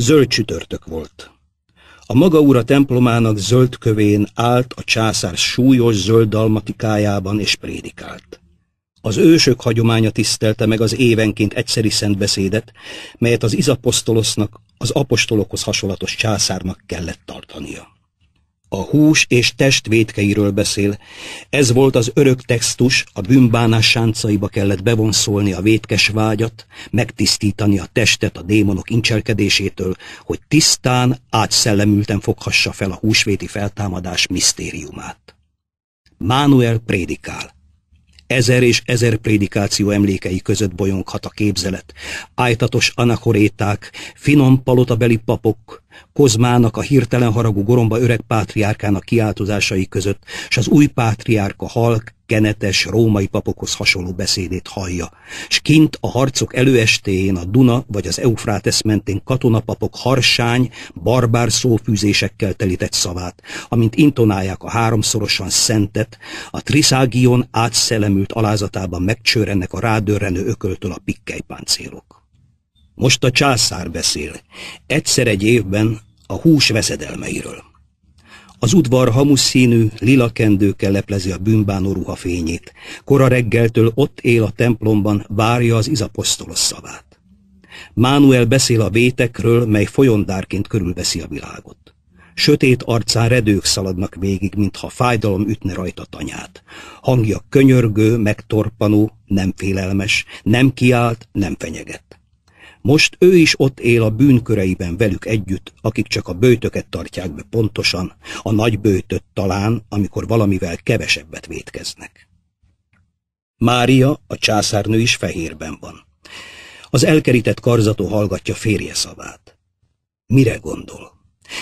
Zöld csütörtök volt. A maga ura templomának zöld kövén állt a császár súlyos zöld dalmatikájában és prédikált. Az ősök hagyománya tisztelte meg az évenként egyszeri szentbeszédet, melyet az izapostolosznak, az apostolokhoz hasonlatos császárnak kellett tartania a hús és test vétkeiről beszél. Ez volt az örök textus, a bűnbánás sáncaiba kellett bevonszolni a vétkes vágyat, megtisztítani a testet a démonok incselkedésétől, hogy tisztán, átszellemülten foghassa fel a húsvéti feltámadás misztériumát. Mánuel prédikál. Ezer és ezer prédikáció emlékei között bolyonghat a képzelet. Ájtatos anakoréták, finom palotabeli papok, Kozmának, a hirtelen haragú goromba öreg pátriárkának kiáltozásai között, s az új pátriárka halk, kenetes, római papokhoz hasonló beszédét hallja, s kint a harcok előestéjén a Duna vagy az Eufrátesz mentén katonapapok harsány, barbár szófűzésekkel telített szavát, amint intonálják a háromszorosan szentet, a Triszágion átszelemült alázatában megcsőrennek a rádörrenő ököltől a pikkelypáncélok. Most a császár beszél, egyszer egy évben a hús veszedelmeiről. Az udvar hamuszínű, lila kendőkkel leplezi a bűnbánó ruha fényét. Kora reggeltől ott él a templomban, várja az izaposztolos szavát. Mánuel beszél a vétekről, mely folyondárként körülveszi a világot. Sötét arcán redők szaladnak végig, mintha fájdalom ütne rajta tanyát. Hangja könyörgő, megtorpanó, nem félelmes, nem kiált, nem fenyeget. Most ő is ott él a bűnköreiben velük együtt, akik csak a bőtöket tartják be pontosan, a nagy bőtöt talán, amikor valamivel kevesebbet vétkeznek. Mária, a császárnő is fehérben van. Az elkerített karzató hallgatja férje szavát. Mire gondol?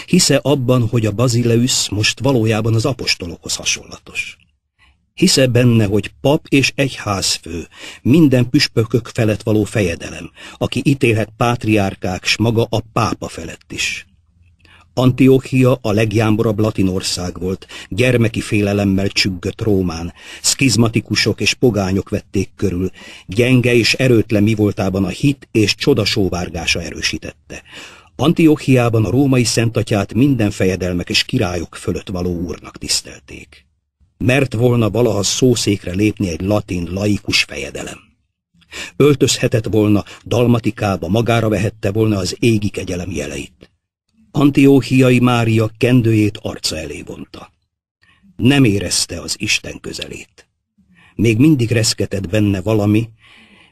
Hisze abban, hogy a Bazileus most valójában az apostolokhoz hasonlatos. Hisze benne, hogy pap és egyházfő, minden püspökök felett való fejedelem, aki ítélhet pátriárkák, s maga a pápa felett is. Antiochia a legjámborabb latinország volt, gyermeki félelemmel csüggött Rómán, szkizmatikusok és pogányok vették körül, gyenge és erőtlen mi voltában a hit és csodasóvárgása erősítette. Antiochiában a római szentatyát minden fejedelmek és királyok fölött való úrnak tisztelték mert volna valaha szószékre lépni egy latin laikus fejedelem. Öltözhetett volna, dalmatikába magára vehette volna az égi kegyelem jeleit. Antióhiai Mária kendőjét arca elé vonta. Nem érezte az Isten közelét. Még mindig reszketett benne valami,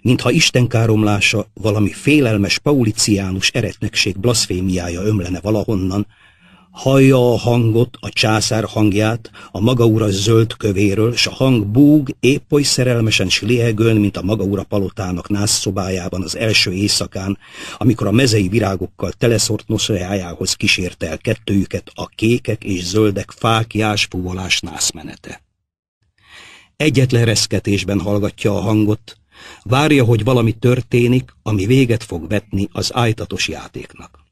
mintha Isten káromlása, valami félelmes pauliciánus eretnekség blaszfémiája ömlene valahonnan, Hallja a hangot, a császár hangját, a maga ura zöld kövéről, s a hang búg, épp oly szerelmesen liegőn, mint a maga ura palotának nászszobájában az első éjszakán, amikor a mezei virágokkal teleszort noszajájához kísérte el kettőjüket a kékek és zöldek fákjás fuvolás nászmenete. Egyetlen reszketésben hallgatja a hangot, várja, hogy valami történik, ami véget fog vetni az ájtatos játéknak.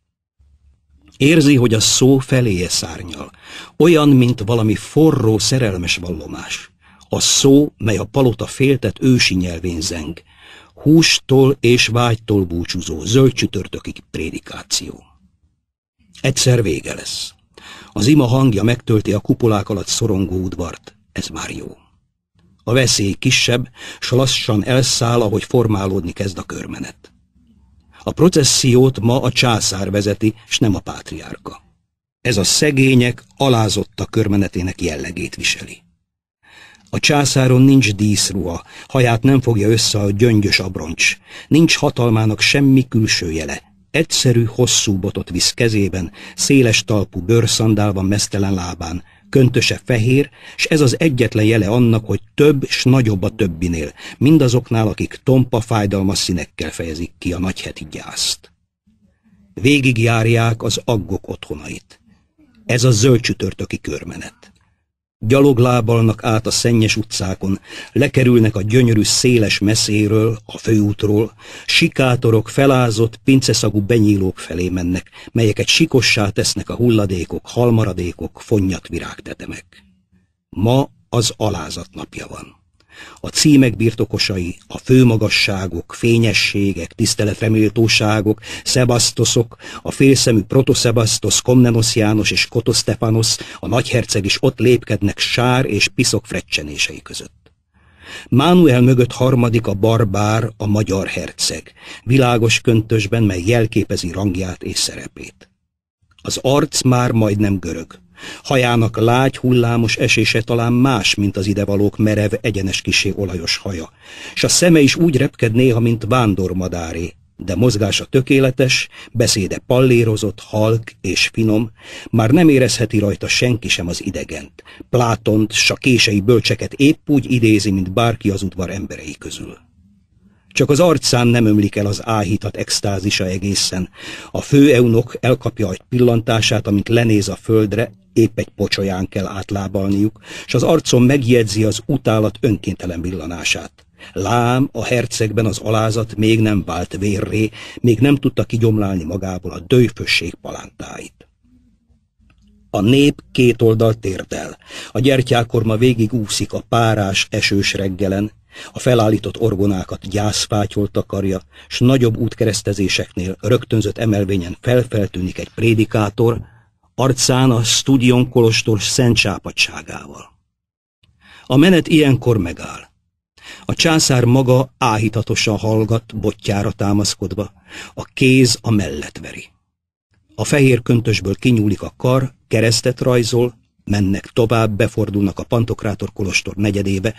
Érzi, hogy a szó feléje szárnyal, olyan, mint valami forró, szerelmes vallomás. A szó, mely a palota féltett ősi nyelvén zeng, hústól és vágytól búcsúzó zöldcsütörtökig prédikáció. Egyszer vége lesz. Az ima hangja megtölti a kupolák alatt szorongó udvart. Ez már jó. A veszély kisebb, s lassan elszáll, ahogy formálódni kezd a körmenet. A processziót ma a császár vezeti, s nem a pátriárka. Ez a szegények alázotta körmenetének jellegét viseli. A császáron nincs díszruha, haját nem fogja össze a gyöngyös abroncs, nincs hatalmának semmi külső jele. Egyszerű, hosszú botot visz kezében, széles talpú bőrszandál van mesztelen lábán, köntöse fehér, s ez az egyetlen jele annak, hogy több s nagyobb a többinél, mindazoknál, akik tompa fájdalmas színekkel fejezik ki a nagyheti gyászt. Végigjárják az aggok otthonait. Ez a zöld csütörtöki körmenet gyaloglábalnak át a szennyes utcákon, lekerülnek a gyönyörű széles meszéről, a főútról, sikátorok, felázott, pinceszagú benyílók felé mennek, melyeket sikossá tesznek a hulladékok, halmaradékok, fonnyat virágtetemek. Ma az alázat napja van. A címek birtokosai, a főmagasságok, fényességek, tiszteletreméltóságok, Szebasztoszok, a félszemű protoszebasztosz, komnenosz János és kotosztepanosz, a nagyherceg is ott lépkednek sár és piszok freccsenései között. Mánuel mögött harmadik a barbár, a magyar herceg, világos köntösben, mely jelképezi rangját és szerepét. Az arc már majdnem görög. Hajának lágy, hullámos esése talán más, mint az idevalók merev, egyenes kisé olajos haja. S a szeme is úgy repked néha, mint vándormadáré, de mozgása tökéletes, beszéde pallérozott, halk és finom, már nem érezheti rajta senki sem az idegent. Plátont, s a kései bölcseket épp úgy idézi, mint bárki az udvar emberei közül. Csak az arcán nem ömlik el az áhítat extázisa egészen. A fő eunok elkapja egy pillantását, amint lenéz a földre, épp egy pocsolyán kell átlábalniuk, és az arcon megjegyzi az utálat önkéntelen villanását. Lám, a hercegben az alázat még nem vált vérré, még nem tudta kigyomlálni magából a dőfösség palántáit. A nép két oldalt térdel. A gyertyákorma végig úszik a párás, esős reggelen, a felállított orgonákat gyászfátyol takarja, s nagyobb útkeresztezéseknél rögtönzött emelvényen felfeltűnik egy prédikátor, arcán a Studion Kolostor szent csápadságával. A menet ilyenkor megáll. A császár maga áhítatosan hallgat, botjára támaszkodva, a kéz a mellett veri. A fehér köntösből kinyúlik a kar, keresztet rajzol, mennek tovább, befordulnak a Pantokrátor Kolostor negyedébe,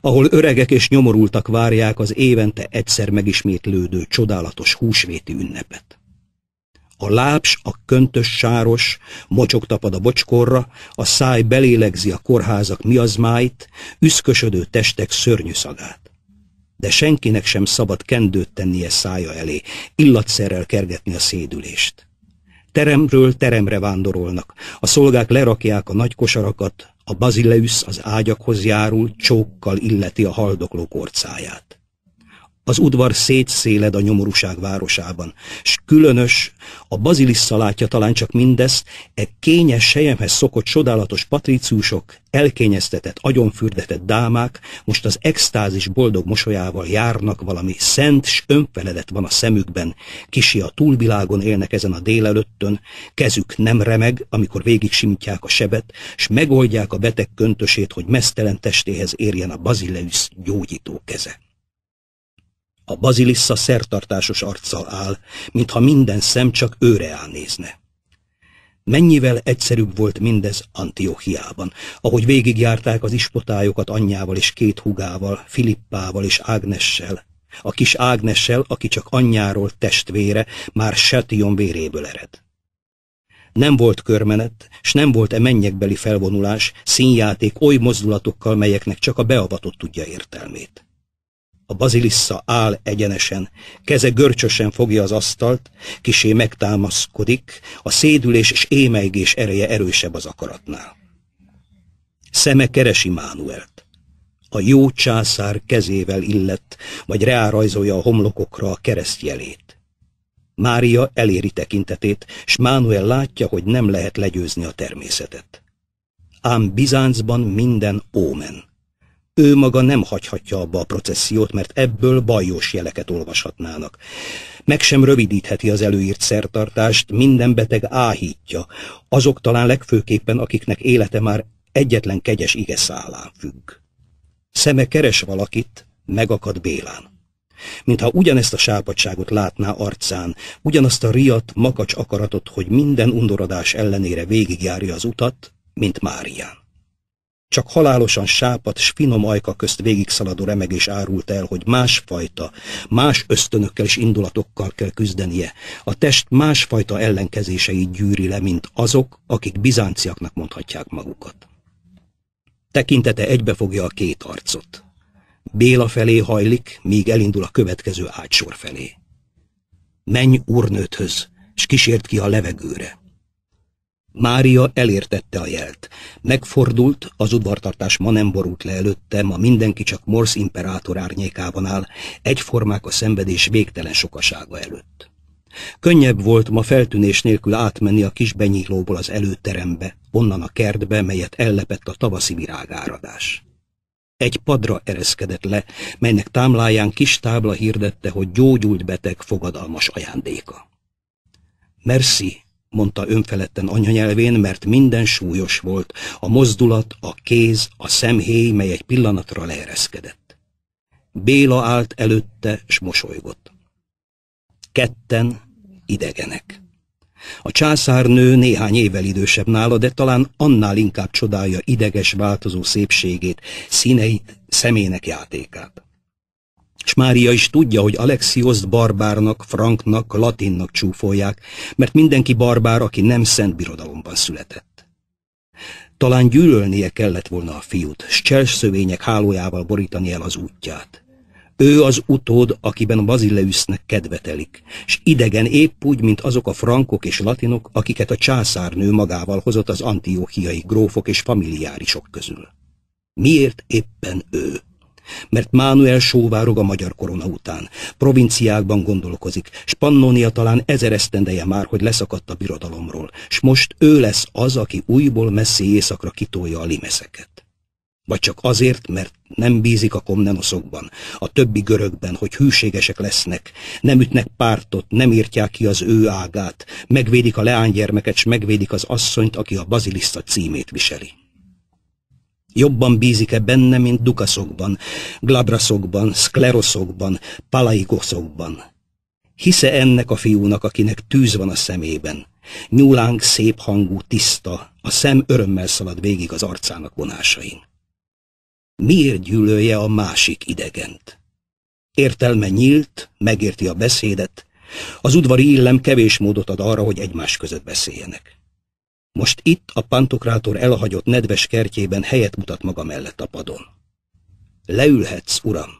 ahol öregek és nyomorultak várják az évente egyszer megismétlődő csodálatos húsvéti ünnepet. A láps, a köntös sáros, mocsok tapad a bocskorra, a száj belélegzi a kórházak miazmáit, üszkösödő testek szörnyű szagát. De senkinek sem szabad kendőt tennie szája elé, illatszerrel kergetni a szédülést. Teremről teremre vándorolnak. A szolgák lerakják a nagy kosarakat, a bazileusz az ágyakhoz járul, csókkal illeti a haldokló korcáját. Az udvar szétszéled a nyomorúság városában, s különös, a bazilissza látja talán csak mindezt, e kényes sejemhez szokott csodálatos patriciusok, elkényeztetett, agyonfürdetett dámák most az extázis boldog mosolyával járnak valami szent s önfeledet van a szemükben, kisi a túlvilágon élnek ezen a délelőttön, kezük nem remeg, amikor végig simítják a sebet, s megoldják a beteg köntösét, hogy mesztelen testéhez érjen a bazileus gyógyító keze. A bazilissa szertartásos arccal áll, mintha minden szem csak őre elnézne. Mennyivel egyszerűbb volt mindez Antiochiában, ahogy végigjárták az ispotályokat anyjával és két hugával, Filippával és Ágnessel, a kis Ágnessel, aki csak anyjáról testvére, már Setion véréből ered. Nem volt körmenet, s nem volt e mennyekbeli felvonulás, színjáték oly mozdulatokkal, melyeknek csak a beavatott tudja értelmét. A bazilissa áll egyenesen, keze görcsösen fogja az asztalt, kisé megtámaszkodik, a szédülés és émeigés ereje erősebb az akaratnál. Szeme keresi Mánuelt. A jó császár kezével illett, vagy rárajzolja a homlokokra a keresztjelét. Mária eléri tekintetét, s Mánuel látja, hogy nem lehet legyőzni a természetet. Ám Bizáncban minden ómen. Ő maga nem hagyhatja abba a processziót, mert ebből bajos jeleket olvashatnának. Meg sem rövidítheti az előírt szertartást, minden beteg áhítja. Azok talán legfőképpen, akiknek élete már egyetlen kegyes szállán függ. Szeme keres valakit, megakad Bélán. Mintha ugyanezt a sápadságot látná arcán, ugyanazt a riadt, makacs akaratot, hogy minden undorodás ellenére végigjárja az utat, mint Márián. Csak halálosan sápat s finom ajka közt végigszaladó remegés árult el, hogy másfajta, más ösztönökkel és indulatokkal kell küzdenie. A test másfajta ellenkezéseit gyűri le, mint azok, akik bizánciaknak mondhatják magukat. Tekintete egybefogja a két arcot. Béla felé hajlik, míg elindul a következő ágysor felé. Menj úrnőthöz, s kísért ki a levegőre. Mária elértette a jelt. Megfordult, az udvartartás ma nem borult le előtte, ma mindenki csak Morsz imperátor árnyékában áll, egyformák a szenvedés végtelen sokasága előtt. Könnyebb volt ma feltűnés nélkül átmenni a kis benyílóból az előterembe, onnan a kertbe, melyet ellepett a tavaszi virágáradás. Egy padra ereszkedett le, melynek támláján kis tábla hirdette, hogy gyógyult beteg fogadalmas ajándéka. Merci, mondta önfeledten anyanyelvén, mert minden súlyos volt, a mozdulat, a kéz, a szemhéj, mely egy pillanatra leereszkedett. Béla állt előtte, s mosolygott. Ketten idegenek. A császárnő néhány évvel idősebb nála, de talán annál inkább csodálja ideges változó szépségét, színeit, szemének játékát. S Mária is tudja, hogy Alexioszt barbárnak, franknak, latinnak csúfolják, mert mindenki barbár, aki nem szent birodalomban született. Talán gyűlölnie kellett volna a fiút, s cselszövények hálójával borítani el az útját. Ő az utód, akiben Bazileusznek kedvetelik, s idegen épp úgy, mint azok a frankok és latinok, akiket a császárnő magával hozott az antióchiai grófok és familiárisok közül. Miért éppen ő? mert Mánuel sóvárog a magyar korona után. Provinciákban gondolkozik. Spannonia talán ezer esztendeje már, hogy leszakadt a birodalomról, s most ő lesz az, aki újból messzi éjszakra kitolja a limeszeket. Vagy csak azért, mert nem bízik a komnenoszokban, a többi görögben, hogy hűségesek lesznek, nem ütnek pártot, nem írtják ki az ő ágát, megvédik a leánygyermeket, s megvédik az asszonyt, aki a baziliszta címét viseli. Jobban bízik-e benne, mint dukaszokban, glabraszokban, szkleroszokban, palaikoszokban? Hisze ennek a fiúnak, akinek tűz van a szemében? Nyúlánk szép hangú, tiszta, a szem örömmel szalad végig az arcának vonásain. Miért gyűlölje a másik idegent? Értelme nyílt, megérti a beszédet, az udvari illem kevés módot ad arra, hogy egymás között beszéljenek. Most itt a pantokrátor elhagyott nedves kertjében helyet mutat maga mellett a padon. Leülhetsz, uram.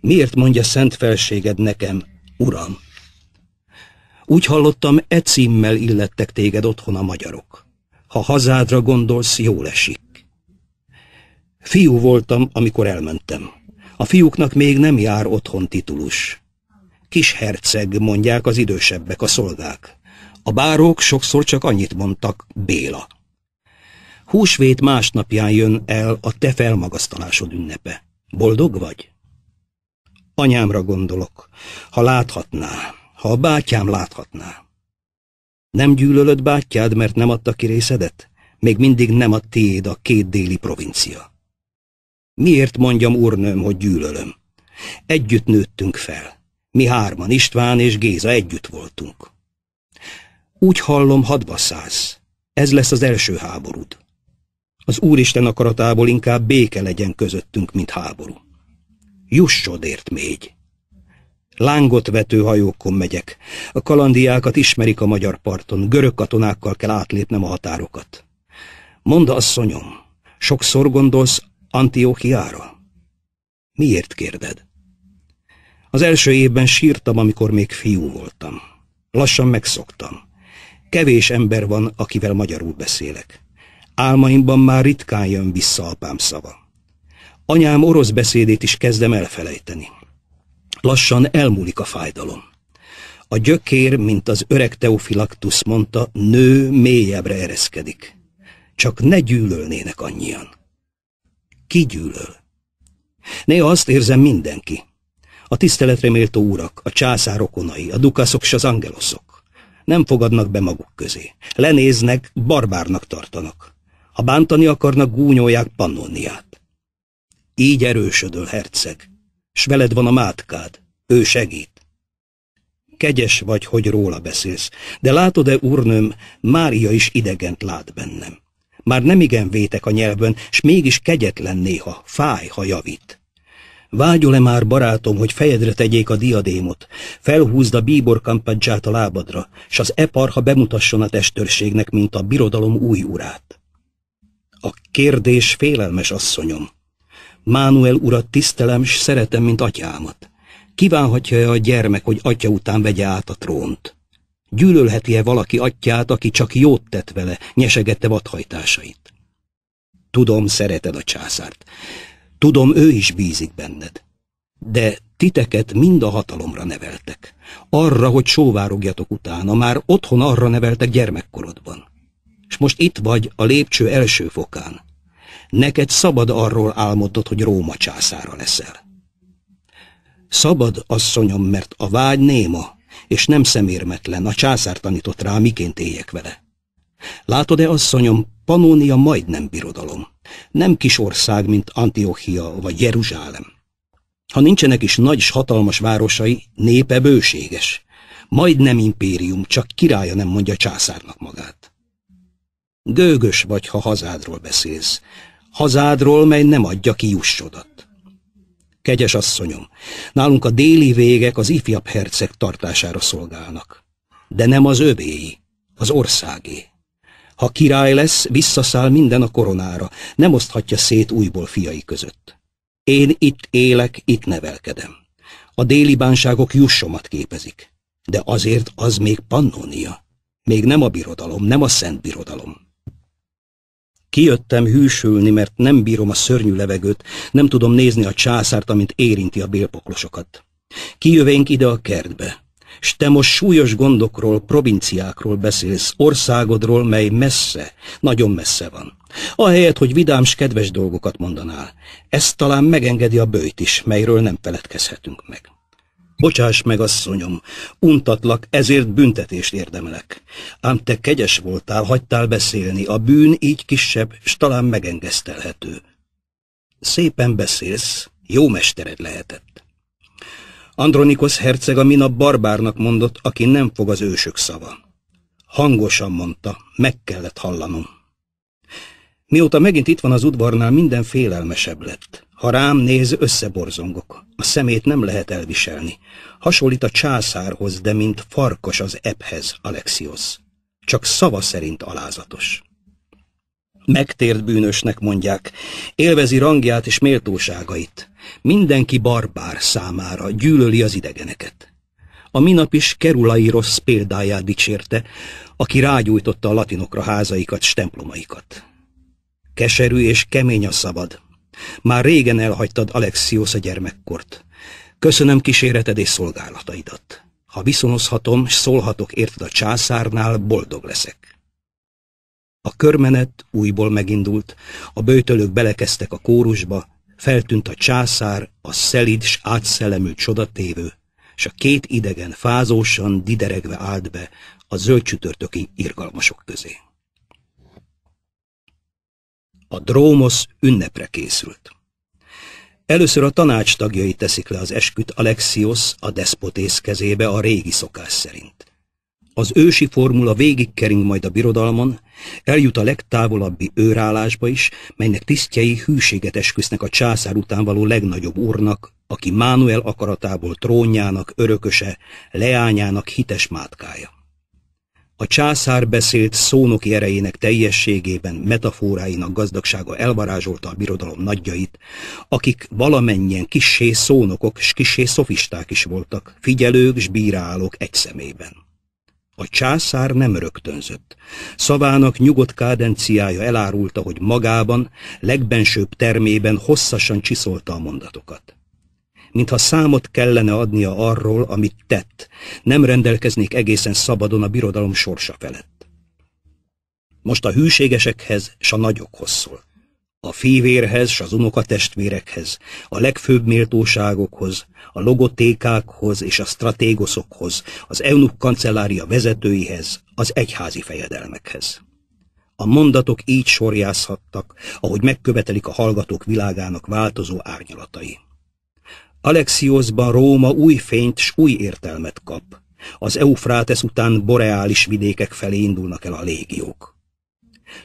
Miért mondja szent felséged nekem, uram? Úgy hallottam, e címmel illettek téged otthon a magyarok. Ha hazádra gondolsz, jó esik. Fiú voltam, amikor elmentem. A fiúknak még nem jár otthon titulus. Kis herceg, mondják az idősebbek, a szolgák. A bárók sokszor csak annyit mondtak, Béla. Húsvét másnapján jön el a te felmagasztalásod ünnepe. Boldog vagy? Anyámra gondolok, ha láthatná, ha a bátyám láthatná. Nem gyűlölöd bátyád, mert nem adta ki részedet? Még mindig nem a tiéd a két déli provincia. Miért mondjam, úrnőm, hogy gyűlölöm? Együtt nőttünk fel. Mi hárman, István és Géza együtt voltunk. Úgy hallom, hadba szállsz. Ez lesz az első háborúd. Az Úristen akaratából inkább béke legyen közöttünk, mint háború. Jussodért még. Lángot vető hajókon megyek. A kalandiákat ismerik a magyar parton, görög katonákkal kell átlépnem a határokat. Mondd, asszonyom, sokszor gondolsz Antiochiára? Miért kérded? Az első évben sírtam, amikor még fiú voltam. Lassan megszoktam. Kevés ember van, akivel magyarul beszélek. Álmaimban már ritkán jön vissza apám szava. Anyám orosz beszédét is kezdem elfelejteni. Lassan elmúlik a fájdalom. A gyökér, mint az öreg Teofilaktus mondta, nő mélyebbre ereszkedik. Csak ne gyűlölnének annyian. Ki gyűlöl? Néha azt érzem mindenki. A tiszteletre méltó urak, a császár a dukaszok és az angeloszok nem fogadnak be maguk közé. Lenéznek, barbárnak tartanak. Ha bántani akarnak, gúnyolják Pannoniát. Így erősödöl, herceg, s veled van a mátkád, ő segít. Kegyes vagy, hogy róla beszélsz, de látod-e, úrnőm, Mária is idegent lát bennem. Már igen vétek a nyelvön, s mégis kegyetlen néha, fáj, ha javít. Vágyol-e már, barátom, hogy fejedre tegyék a diadémot? Felhúzd a bíbor a lábadra, s az eparha bemutasson a testőrségnek, mint a birodalom új urát. A kérdés félelmes, asszonyom. Mánuel urat tisztelem, s szeretem, mint atyámat. Kívánhatja-e a gyermek, hogy atya után vegye át a trónt? Gyűlölheti-e valaki atyát, aki csak jót tett vele, nyesegette vadhajtásait? Tudom, szereted a császárt. Tudom, ő is bízik benned. De titeket mind a hatalomra neveltek. Arra, hogy sóvárogjatok utána, már otthon arra neveltek gyermekkorodban. És most itt vagy a lépcső első fokán. Neked szabad arról álmodod, hogy Róma császára leszel. Szabad, asszonyom, mert a vágy néma, és nem szemérmetlen, a császár tanított rá, miként éljek vele. Látod-e, asszonyom, Panónia majdnem birodalom nem kis ország, mint Antiochia vagy Jeruzsálem. Ha nincsenek is nagy és hatalmas városai, népe bőséges. nem impérium, csak királya nem mondja császárnak magát. Gőgös vagy, ha hazádról beszélsz. Hazádról, mely nem adja ki jussodat. Kegyes asszonyom, nálunk a déli végek az ifjabb herceg tartására szolgálnak. De nem az övéi, az országé. Ha király lesz, visszaszáll minden a koronára, nem oszthatja szét újból fiai között. Én itt élek, itt nevelkedem. A déli bánságok jussomat képezik, de azért az még Pannonia. Még nem a birodalom, nem a szent birodalom. Kijöttem hűsülni, mert nem bírom a szörnyű levegőt, nem tudom nézni a császárt, amint érinti a bélpoklosokat. Kijövénk ide a kertbe. S te most súlyos gondokról, provinciákról beszélsz, országodról, mely messze, nagyon messze van. Ahelyett, hogy vidám s kedves dolgokat mondanál, ezt talán megengedi a bőjt is, melyről nem feledkezhetünk meg. Bocsáss meg, asszonyom, untatlak, ezért büntetést érdemelek. Ám te kegyes voltál, hagytál beszélni, a bűn így kisebb, s talán megengesztelhető. Szépen beszélsz, jó mestered lehetett. Andronikos herceg a minap barbárnak mondott, aki nem fog az ősök szava. Hangosan mondta, meg kellett hallanom. Mióta megint itt van az udvarnál, minden félelmesebb lett. Ha rám néz, összeborzongok. A szemét nem lehet elviselni. Hasonlít a császárhoz, de mint farkas az ephez, Alexios. Csak szava szerint alázatos. Megtért bűnösnek mondják, élvezi rangját és méltóságait. Mindenki barbár számára, gyűlöli az idegeneket. A minap is rossz példáját dicsérte, aki rágyújtotta a latinokra házaikat, stemplomaikat. Keserű és kemény a szabad. Már régen elhagytad Alexios a gyermekkort. Köszönöm kíséreted és szolgálataidat. Ha viszonozhatom, s szólhatok érted a császárnál, boldog leszek. A körmenet újból megindult, a bőtölők belekeztek a kórusba, feltűnt a császár, a szelid s átszellemű csodatévő, és a két idegen fázósan, dideregve állt be a zöld csütörtöki irgalmasok közé. A drómosz ünnepre készült. Először a tanács tagjai teszik le az esküt Alexios a despotész kezébe a régi szokás szerint. Az ősi formula végigkering majd a birodalmon, Eljut a legtávolabbi őrállásba is, melynek tisztjei hűséget esküsznek a császár után való legnagyobb úrnak, aki Mánuel akaratából trónjának, örököse, leányának hites mátkája. A császár beszélt szónoki erejének teljességében, metaforáinak gazdagsága elvarázsolta a birodalom nagyjait, akik valamennyien kissé szónokok s kissé szofisták is voltak, figyelők s bírálók egy szemében. A császár nem rögtönzött. Szavának nyugodt kádenciája elárulta, hogy magában, legbensőbb termében hosszasan csiszolta a mondatokat. Mintha számot kellene adnia arról, amit tett, nem rendelkeznék egészen szabadon a birodalom sorsa felett. Most a hűségesekhez és a nagyokhoz szólt a fivérhez s az unokatestvérekhez, a legfőbb méltóságokhoz, a logotékákhoz és a stratégoszokhoz, az EUNUK kancellária vezetőihez, az egyházi fejedelmekhez. A mondatok így sorjázhattak, ahogy megkövetelik a hallgatók világának változó árnyalatai. Alexiosban Róma új fényt s új értelmet kap. Az Eufrátesz után boreális vidékek felé indulnak el a légiók.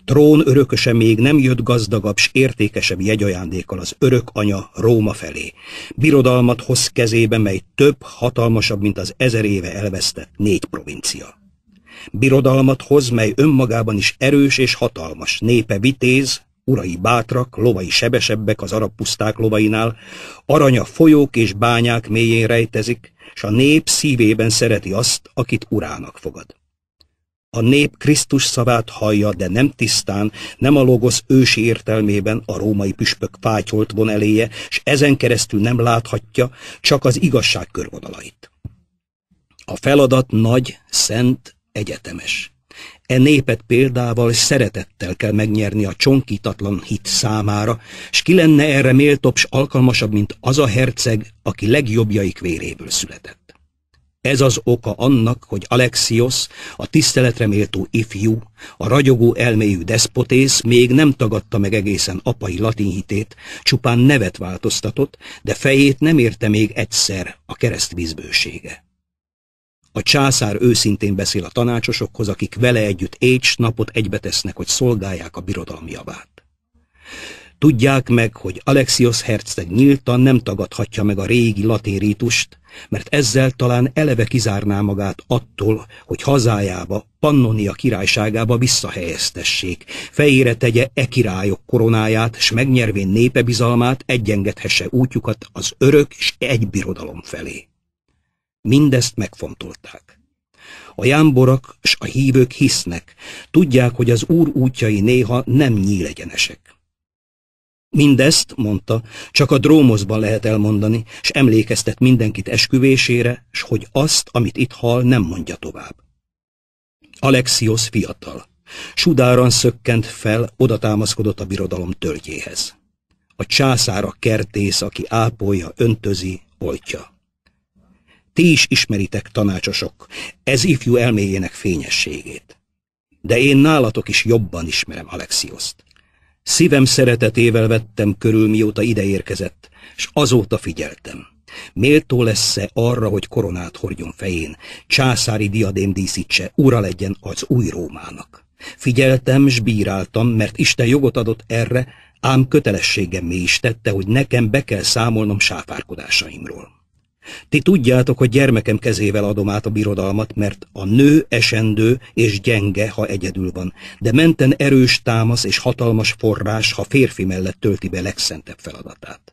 Trón örököse még nem jött gazdagabb s értékesebb jegyajándékkal az örök anya Róma felé. Birodalmat hoz kezébe, mely több, hatalmasabb, mint az ezer éve elvesztett négy provincia. Birodalmat hoz, mely önmagában is erős és hatalmas, népe vitéz, urai bátrak, lovai sebesebbek az arab puszták lovainál, aranya folyók és bányák mélyén rejtezik, s a nép szívében szereti azt, akit urának fogad. A nép Krisztus szavát hallja, de nem tisztán, nem a logosz ősi értelmében a római püspök fátyolt von eléje, s ezen keresztül nem láthatja csak az igazság körvonalait. A feladat nagy, szent, egyetemes. E népet példával szeretettel kell megnyerni a csonkítatlan hit számára, s ki lenne erre méltóbb s alkalmasabb, mint az a herceg, aki legjobbjaik véréből született. Ez az oka annak, hogy Alexios, a tiszteletre méltó ifjú, a ragyogó elméjű despotész még nem tagadta meg egészen apai latin hitét, csupán nevet változtatott, de fejét nem érte még egyszer a keresztvízbősége. A császár őszintén beszél a tanácsosokhoz, akik vele együtt éjcs napot egybetesznek, hogy szolgálják a birodalmi javát. Tudják meg, hogy Alexios herceg nyíltan nem tagadhatja meg a régi latérítust, mert ezzel talán eleve kizárná magát attól, hogy hazájába, Pannonia királyságába visszahelyeztessék, fejére tegye e királyok koronáját, s megnyervén népe bizalmát egyengedhesse útjukat az örök és egy birodalom felé. Mindezt megfontolták. A jámborak és a hívők hisznek, tudják, hogy az úr útjai néha nem nyílegyenesek. Mindezt, mondta, csak a drómozban lehet elmondani, s emlékeztet mindenkit esküvésére, s hogy azt, amit itt hall, nem mondja tovább. Alexios fiatal. Sudáran szökkent fel, odatámaszkodott a birodalom töltjéhez. A császár a kertész, aki ápolja, öntözi, oltja. Ti is ismeritek, tanácsosok, ez ifjú elméjének fényességét. De én nálatok is jobban ismerem Alexioszt. Szívem szeretetével vettem körül, mióta ide érkezett, s azóta figyeltem. Méltó lesz-e arra, hogy koronát hordjon fején, császári diadém díszítse, ura legyen az új Rómának. Figyeltem, s bíráltam, mert Isten jogot adott erre, ám mi is tette, hogy nekem be kell számolnom sáfárkodásaimról. Ti tudjátok, hogy gyermekem kezével adom át a birodalmat, mert a nő esendő és gyenge, ha egyedül van, de menten erős támasz és hatalmas forrás, ha férfi mellett tölti be legszentebb feladatát.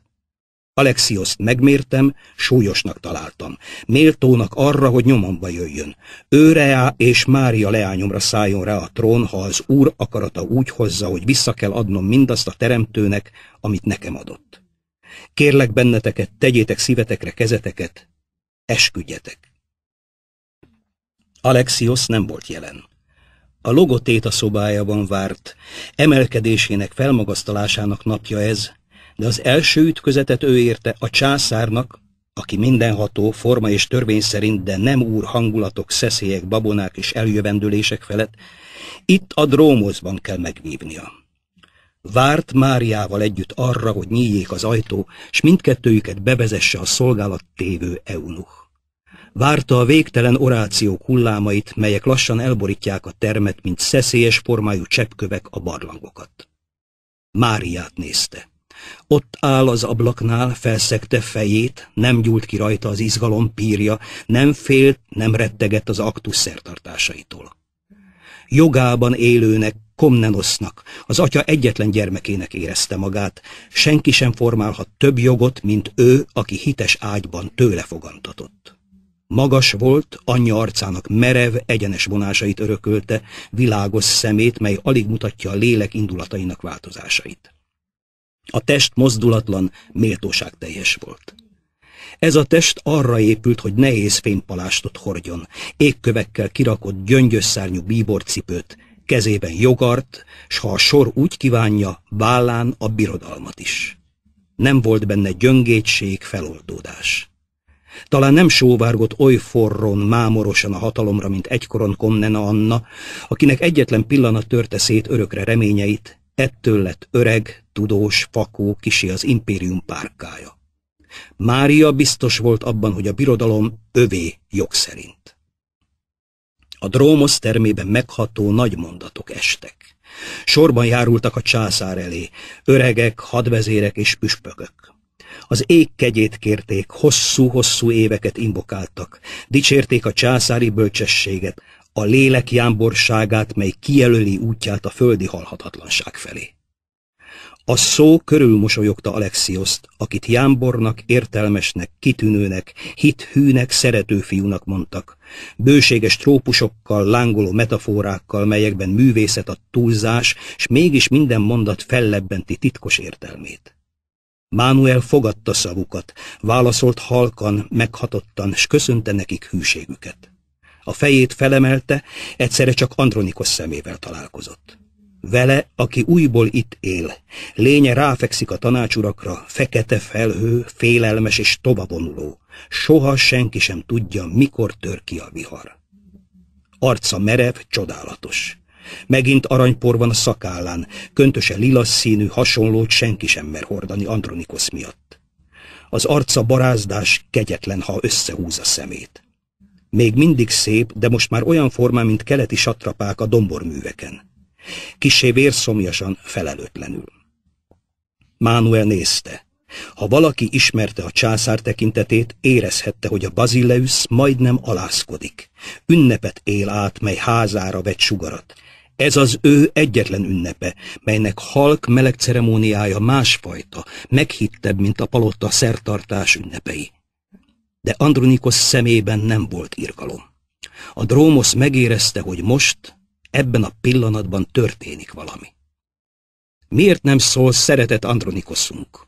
Alexioszt megmértem, súlyosnak találtam, méltónak arra, hogy nyomamba jöjjön. Őreá és Mária leányomra szálljon rá a trón, ha az Úr akarata úgy hozza, hogy vissza kell adnom mindazt a teremtőnek, amit nekem adott. Kérlek benneteket, tegyétek szívetekre kezeteket, esküdjetek. Alexios nem volt jelen. A logotét a szobájában várt, emelkedésének, felmagasztalásának napja ez, de az első ütközetet ő érte a császárnak, aki mindenható, forma és törvény szerint, de nem úr hangulatok, szeszélyek, babonák és eljövendülések felett, itt a drómozban kell megvívnia. Várt Máriával együtt arra, hogy nyíljék az ajtó, s mindkettőjüket bevezesse a szolgálat tévő eunuch. Várta a végtelen orációk hullámait, melyek lassan elborítják a termet, mint szeszélyes formájú cseppkövek a barlangokat. Máriát nézte. Ott áll az ablaknál, felszegte fejét, nem gyúlt ki rajta az izgalom pírja, nem félt, nem rettegett az aktus szertartásaitól. Jogában élőnek, Komnenosznak, az atya egyetlen gyermekének érezte magát, senki sem formálhat több jogot, mint ő, aki hites ágyban tőle fogantatott. Magas volt, anyja arcának merev, egyenes vonásait örökölte, világos szemét, mely alig mutatja a lélek indulatainak változásait. A test mozdulatlan, méltóság teljes volt. Ez a test arra épült, hogy nehéz fénypalástot hordjon, égkövekkel kirakott gyöngyös szárnyú bíborcipőt, kezében jogart, s ha a sor úgy kívánja, vállán a birodalmat is. Nem volt benne gyöngétség, feloldódás. Talán nem sóvárgott oly forron, mámorosan a hatalomra, mint egykoron Komnena Anna, akinek egyetlen pillanat törte szét örökre reményeit, ettől lett öreg, tudós, fakó, kisi az impérium párkája. Mária biztos volt abban, hogy a birodalom övé jog szerint. A drómosz termében megható nagy mondatok estek. Sorban járultak a császár elé, öregek, hadvezérek és püspökök. Az ég kegyét kérték, hosszú-hosszú éveket imbokáltak, dicsérték a császári bölcsességet, a lélek jámborságát, mely kijelöli útját a földi halhatatlanság felé. A szó körülmosolyogta Alexioszt, akit jámbornak, értelmesnek, kitűnőnek, hithűnek, szerető fiúnak mondtak. Bőséges trópusokkal, lángoló metaforákkal, melyekben művészet a túlzás, s mégis minden mondat fellebbenti titkos értelmét. Mánuel fogadta szavukat, válaszolt halkan, meghatottan, s köszönte nekik hűségüket. A fejét felemelte, egyszerre csak Andronikos szemével találkozott. Vele, aki újból itt él, lénye ráfekszik a tanácsurakra, fekete felhő, félelmes és tovavonuló. Soha senki sem tudja, mikor tör ki a vihar. Arca merev, csodálatos. Megint aranypor van a szakállán, köntöse lilas színű, hasonlót senki sem mer hordani Andronikosz miatt. Az arca barázdás kegyetlen, ha összehúz a szemét. Még mindig szép, de most már olyan formán, mint keleti satrapák a domborműveken kisé vérszomjasan, felelőtlenül. Mánuel nézte. Ha valaki ismerte a császár tekintetét, érezhette, hogy a Bazileusz majdnem alászkodik. Ünnepet él át, mely házára vett sugarat. Ez az ő egyetlen ünnepe, melynek halk meleg ceremóniája másfajta, meghittebb, mint a palotta szertartás ünnepei. De Andronikos szemében nem volt irgalom. A drómosz megérezte, hogy most ebben a pillanatban történik valami. Miért nem szól szeretett Andronikoszunk?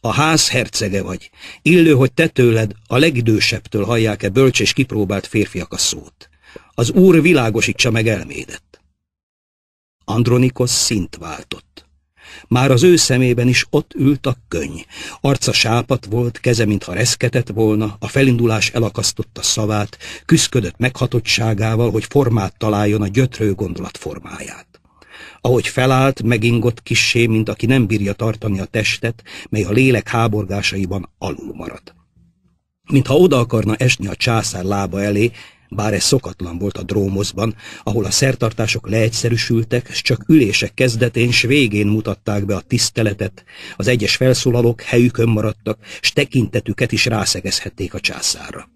A ház hercege vagy, illő, hogy te tőled a legidősebbtől hallják-e bölcs és kipróbált férfiak a szót. Az úr világosítsa meg elmédet. Andronikos szint váltott. Már az ő szemében is ott ült a könny. Arca sápat volt, keze mintha reszketett volna, a felindulás elakasztotta szavát, küszködött meghatottságával, hogy formát találjon a gyötrő gondolat formáját. Ahogy felállt, megingott kissé, mint aki nem bírja tartani a testet, mely a lélek háborgásaiban alul marad. Mintha oda akarna esni a császár lába elé, bár ez szokatlan volt a drómozban, ahol a szertartások leegyszerűsültek, s csak ülések kezdetén s végén mutatták be a tiszteletet, az egyes felszólalók helyükön maradtak, s tekintetüket is rászegezhették a császára.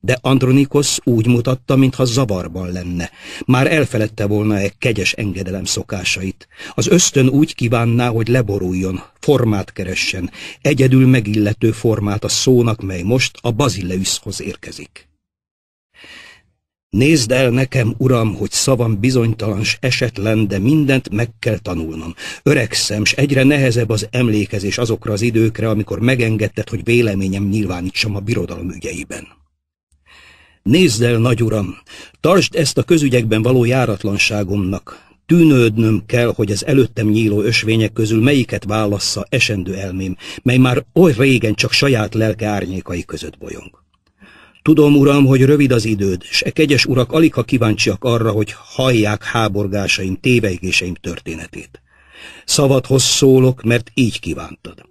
De Andronikos úgy mutatta, mintha zavarban lenne. Már elfeledte volna egy kegyes engedelem szokásait. Az ösztön úgy kívánná, hogy leboruljon, formát keressen, egyedül megillető formát a szónak, mely most a bazileuszhoz érkezik. Nézd el nekem, uram, hogy szavam bizonytalan s esetlen, de mindent meg kell tanulnom. Öregszem, s egyre nehezebb az emlékezés azokra az időkre, amikor megengedted, hogy véleményem nyilvánítsam a birodalom ügyeiben. Nézd el, nagy uram, tartsd ezt a közügyekben való járatlanságomnak. Tűnődnöm kell, hogy az előttem nyíló ösvények közül melyiket válassza esendő elmém, mely már oly régen csak saját lelke árnyékai között bolyong. Tudom, uram, hogy rövid az időd, s e kegyes urak alig ha kíváncsiak arra, hogy hallják háborgásaim, téveigéseim történetét. Szavadhoz szólok, mert így kívántad.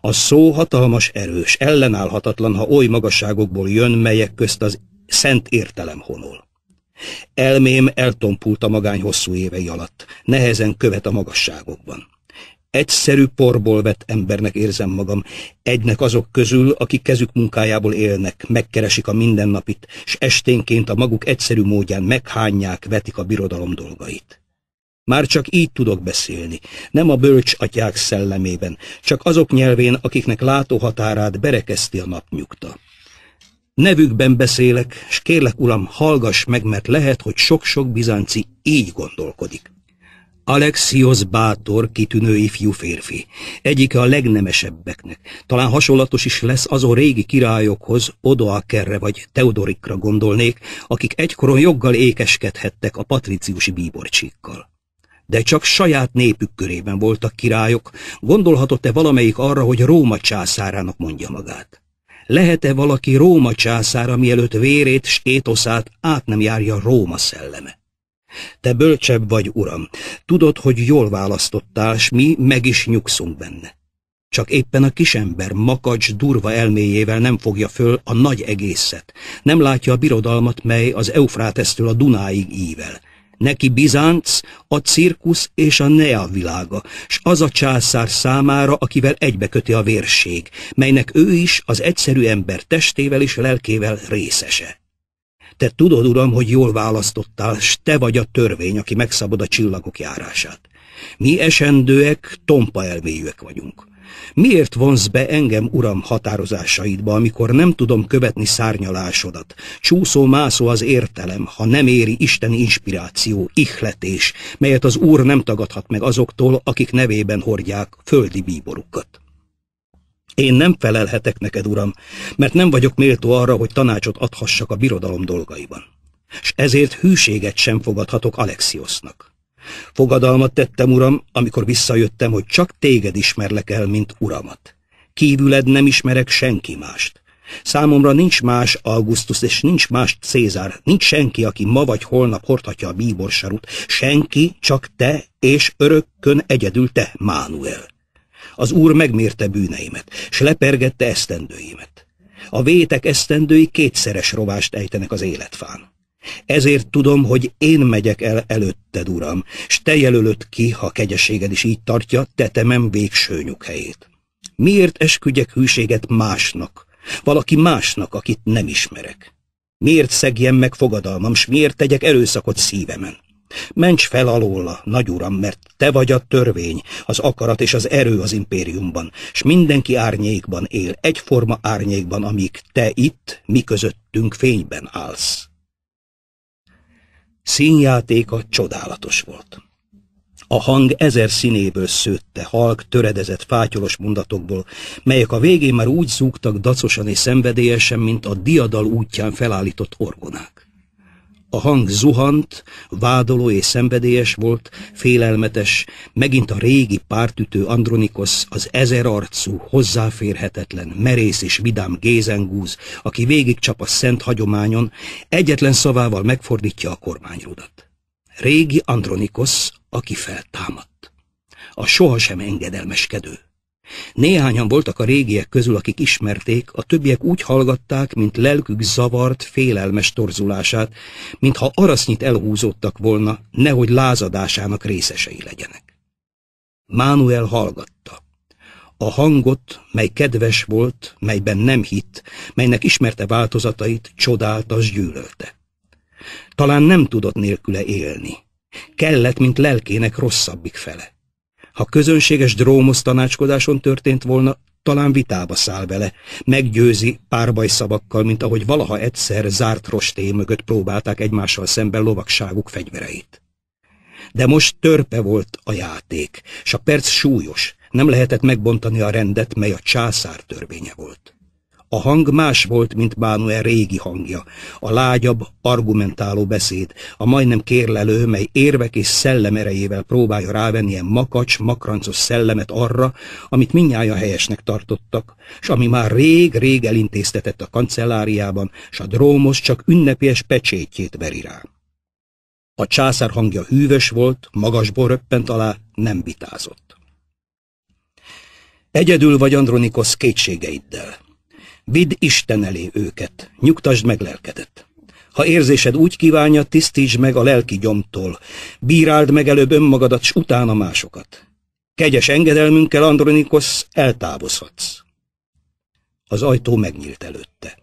A szó hatalmas erős, ellenállhatatlan, ha oly magasságokból jön, melyek közt az szent értelem honol. Elmém eltompult a magány hosszú évei alatt, nehezen követ a magasságokban. Egyszerű porból vett embernek érzem magam, egynek azok közül, akik kezük munkájából élnek, megkeresik a mindennapit, s esténként a maguk egyszerű módján meghányják, vetik a birodalom dolgait. Már csak így tudok beszélni, nem a bölcs atyák szellemében, csak azok nyelvén, akiknek látóhatárát berekezti a napnyugta. Nevükben beszélek, s kérlek, uram, hallgass meg, mert lehet, hogy sok-sok bizánci így gondolkodik. Alexios bátor, kitűnő ifjú férfi. Egyike a legnemesebbeknek. Talán hasonlatos is lesz azon régi királyokhoz, Odoakerre vagy Teodorikra gondolnék, akik egykoron joggal ékeskedhettek a patriciusi bíborcsíkkal. De csak saját népük körében voltak királyok, gondolhatott-e valamelyik arra, hogy Róma császárának mondja magát? Lehet-e valaki Róma császára, mielőtt vérét stétoszát át nem járja Róma szelleme? Te bölcsebb vagy, uram. Tudod, hogy jól választottál, s mi meg is nyugszunk benne. Csak éppen a kisember makacs durva elméjével nem fogja föl a nagy egészet. Nem látja a birodalmat, mely az Eufrátesztől a Dunáig ível. Neki Bizánc, a cirkusz és a Nea világa, s az a császár számára, akivel egybeköti a vérség, melynek ő is az egyszerű ember testével és lelkével részese. Te tudod, uram, hogy jól választottál, s te vagy a törvény, aki megszabad a csillagok járását. Mi esendőek, tompa elméjűek vagyunk. Miért vonz be engem, uram, határozásaidba, amikor nem tudom követni szárnyalásodat? Csúszó-mászó az értelem, ha nem éri isteni inspiráció, ihletés, melyet az Úr nem tagadhat meg azoktól, akik nevében hordják földi bíborukat. Én nem felelhetek neked, uram, mert nem vagyok méltó arra, hogy tanácsot adhassak a birodalom dolgaiban. S ezért hűséget sem fogadhatok Alexiosnak. Fogadalmat tettem, uram, amikor visszajöttem, hogy csak téged ismerlek el, mint uramat. Kívüled nem ismerek senki mást. Számomra nincs más Augustus, és nincs más Cézár, nincs senki, aki ma vagy holnap hordhatja a bíborsarut. Senki, csak te, és örökkön egyedül te, Mánuel. Az úr megmérte bűneimet, s lepergette esztendőimet. A vétek esztendői kétszeres rovást ejtenek az életfán. Ezért tudom, hogy én megyek el előtted, uram, s te jelölöd ki, ha kegyességed is így tartja, tetemem végső nyughelyét. Miért esküdjek hűséget másnak, valaki másnak, akit nem ismerek? Miért szegjem meg fogadalmam, s miért tegyek erőszakot szívemen? Ments fel alóla, nagy uram, mert te vagy a törvény, az akarat és az erő az impériumban, s mindenki árnyékban él, egyforma árnyékban, amíg te itt, mi közöttünk fényben állsz. Színjátéka csodálatos volt. A hang ezer színéből szőtte, halk, töredezett, fátyolos mondatokból, melyek a végén már úgy zúgtak dacosan és szenvedélyesen, mint a diadal útján felállított orgonák. A hang zuhant, vádoló és szenvedélyes volt, félelmetes, megint a régi pártütő Andronikosz, az ezerarcú, hozzáférhetetlen, merész és vidám gézengúz, aki végigcsap a szent hagyományon, egyetlen szavával megfordítja a kormányrudat. Régi Andronikosz, aki feltámadt. A sohasem engedelmeskedő. Néhányan voltak a régiek közül, akik ismerték, a többiek úgy hallgatták, mint lelkük zavart, félelmes torzulását, mintha arasznyit elhúzódtak volna, nehogy lázadásának részesei legyenek. Mánuel hallgatta. A hangot, mely kedves volt, melyben nem hitt, melynek ismerte változatait, csodáltas gyűlölte. Talán nem tudott nélküle élni. Kellett, mint lelkének rosszabbik fele. Ha közönséges drómos tanácskodáson történt volna, talán vitába száll vele, meggyőzi szavakkal, mint ahogy valaha egyszer zárt rosté mögött próbálták egymással szemben lovagságuk fegyvereit. De most törpe volt a játék, s a perc súlyos, nem lehetett megbontani a rendet, mely a császár törvénye volt. A hang más volt, mint Bánuel régi hangja, a lágyabb, argumentáló beszéd, a majdnem kérlelő, mely érvek és szellem erejével próbálja rávenni ilyen makacs, makrancos szellemet arra, amit minnyája helyesnek tartottak, s ami már rég-rég elintéztetett a kancelláriában, s a drómos csak ünnepies pecsétjét veri rá. A császár hangja hűvös volt, magasból röppent alá, nem vitázott. Egyedül vagy Andronikos kétségeiddel, Vidd Isten elé őket, nyugtasd meg lelkedet. Ha érzésed úgy kívánja, tisztítsd meg a lelki gyomtól, bíráld meg előbb önmagadat, s utána másokat. Kegyes engedelmünkkel, Andronikos, eltávozhatsz. Az ajtó megnyílt előtte.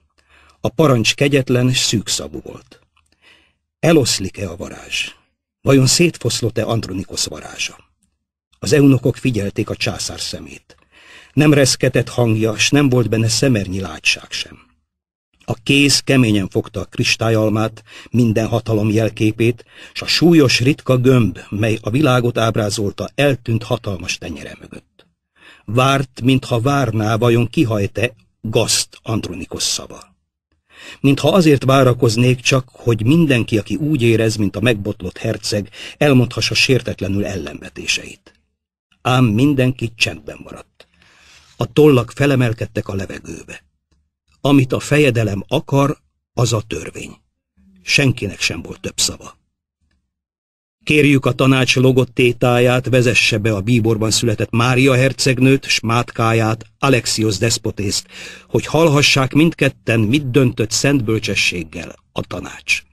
A parancs kegyetlen és volt. Eloszlik-e a varázs? Vajon szétfoszlott-e Andronikos varázsa? Az eunokok figyelték a császár szemét nem reszketett hangja, s nem volt benne szemernyi látság sem. A kéz keményen fogta a kristályalmát, minden hatalom jelképét, s a súlyos ritka gömb, mely a világot ábrázolta, eltűnt hatalmas tenyere mögött. Várt, mintha várná, vajon kihajte gazt Andronikos szava. Mintha azért várakoznék csak, hogy mindenki, aki úgy érez, mint a megbotlott herceg, elmondhassa sértetlenül ellenvetéseit. Ám mindenki csendben maradt. A tollak felemelkedtek a levegőbe. Amit a fejedelem akar, az a törvény. Senkinek sem volt több szava. Kérjük a tanács logott tétáját, vezesse be a bíborban született Mária hercegnőt, s mátkáját, Alexios despotészt, hogy hallhassák mindketten, mit döntött szent bölcsességgel a tanács.